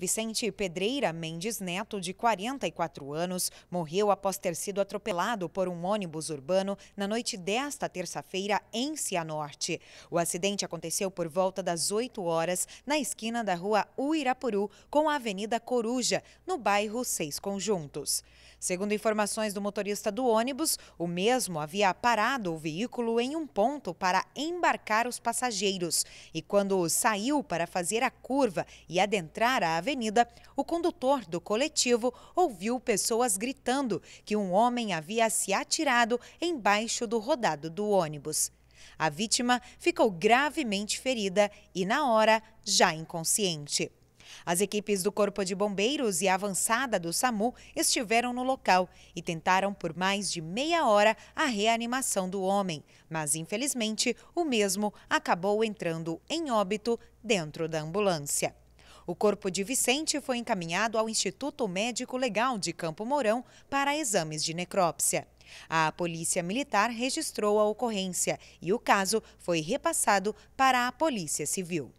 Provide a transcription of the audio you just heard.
Vicente Pedreira Mendes Neto, de 44 anos, morreu após ter sido atropelado por um ônibus urbano na noite desta terça-feira em Cianorte. O acidente aconteceu por volta das 8 horas na esquina da rua Uirapuru com a Avenida Coruja, no bairro Seis Conjuntos. Segundo informações do motorista do ônibus, o mesmo havia parado o veículo em um ponto para embarcar os passageiros. E quando saiu para fazer a curva e adentrar a avenida, o condutor do coletivo ouviu pessoas gritando que um homem havia se atirado embaixo do rodado do ônibus. A vítima ficou gravemente ferida e, na hora, já inconsciente. As equipes do Corpo de Bombeiros e a avançada do SAMU estiveram no local e tentaram por mais de meia hora a reanimação do homem, mas infelizmente o mesmo acabou entrando em óbito dentro da ambulância. O corpo de Vicente foi encaminhado ao Instituto Médico Legal de Campo Mourão para exames de necrópsia. A Polícia Militar registrou a ocorrência e o caso foi repassado para a Polícia Civil.